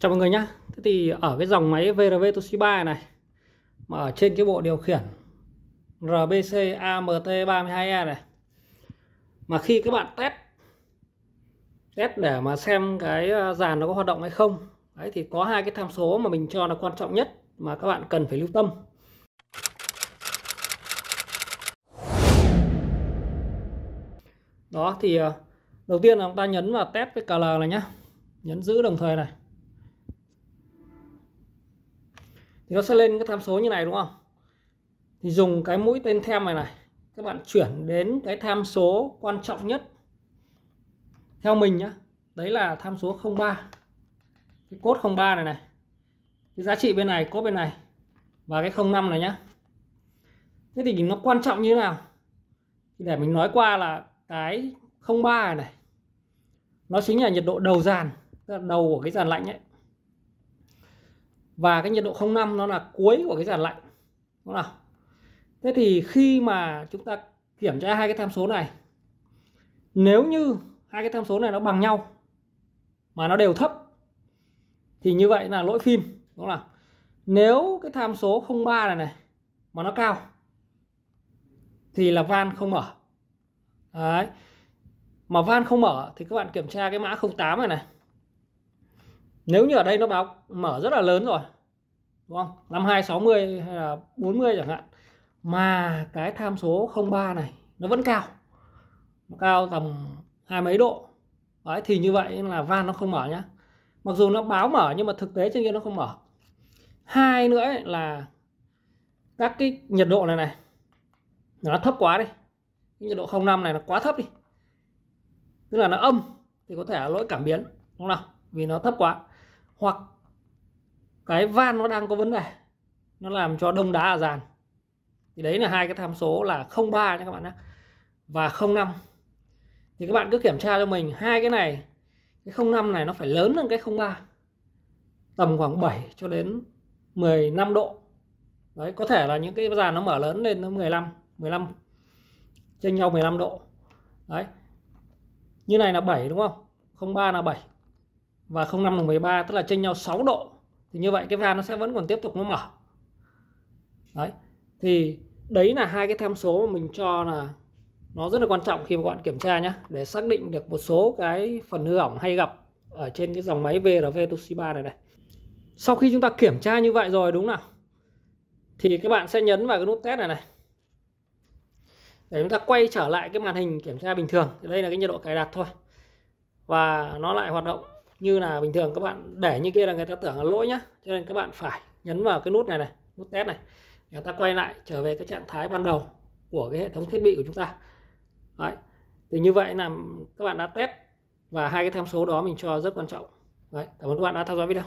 Chào mọi người nhé Thế thì ở cái dòng máy VRV Toshiba này mà ở trên cái bộ điều khiển RBC AMT32E này mà khi các bạn test test để mà xem cái ờ, dàn nó có hoạt động hay không đấy thì có hai cái tham số mà mình cho là quan trọng nhất mà các bạn cần phải lưu tâm đó thì ờ, đầu tiên là chúng ta nhấn vào test với CL này nhá nhấn giữ đồng thời này thì nó sẽ lên cái tham số như này đúng không thì dùng cái mũi tên thêm này này các bạn chuyển đến cái tham số quan trọng nhất theo mình nhá đấy là tham số 03 cái cốt 03 này này cái giá trị bên này cốt bên này và cái 05 này nhá thế thì nó quan trọng như thế nào thì để mình nói qua là cái 03 này, này nó chính là nhiệt độ đầu dàn đầu của cái dàn lạnh ấy và cái nhiệt độ 05 nó là cuối của cái dàn lạnh đúng không thế thì khi mà chúng ta kiểm tra hai cái tham số này nếu như hai cái tham số này nó bằng nhau mà nó đều thấp thì như vậy là lỗi phim đúng không nếu cái tham số 03 này này mà nó cao thì là van không mở đấy mà van không mở thì các bạn kiểm tra cái mã 08 này này nếu như ở đây nó báo mở rất là lớn rồi đúng không 52 60 hay là 40 chẳng hạn mà cái tham số 03 này nó vẫn cao nó cao tầm hai mấy độ Đấy, thì như vậy là van nó không mở nhá mặc dù nó báo mở nhưng mà thực tế trên kia nó không mở hai nữa ấy là các cái nhiệt độ này này nó thấp quá đi cái nhiệt độ 05 này nó quá thấp đi tức là nó âm thì có thể là lỗi cảm biến đúng không nào vì nó thấp quá hoặc cái van nó đang có vấn đề nó làm cho đông đá ở dàn thì đấy là hai cái tham số là 03 nha các bạn nhé và 05 thì các bạn cứ kiểm tra cho mình hai cái này cái 05 này nó phải lớn hơn cái 03 tầm khoảng 7 cho đến 15 độ đấy có thể là những cái dàn nó mở lớn lên nó 15 15 chênh nhau 15 độ đấy như này là 7 đúng không 03 là 7 và 05 là 13 tức là chênh nhau 6 độ thì như vậy cái van nó sẽ vẫn còn tiếp tục nó mở đấy thì đấy là hai cái tham số mà mình cho là nó rất là quan trọng khi mà các bạn kiểm tra nhé để xác định được một số cái phần hư hỏng hay gặp ở trên cái dòng máy VRV Toshiba này này sau khi chúng ta kiểm tra như vậy rồi đúng nào thì các bạn sẽ nhấn vào cái nút test này này để chúng ta quay trở lại cái màn hình kiểm tra bình thường thì đây là cái nhiệt độ cài đặt thôi và nó lại hoạt động như là bình thường các bạn để như kia là người ta tưởng là lỗi nhá cho nên các bạn phải nhấn vào cái nút này này nút test này người ta quay lại trở về cái trạng thái ban đầu của cái hệ thống thiết bị của chúng ta Đấy. thì như vậy là các bạn đã test và hai cái tham số đó mình cho rất quan trọng Đấy. cảm ơn các bạn đã theo dõi video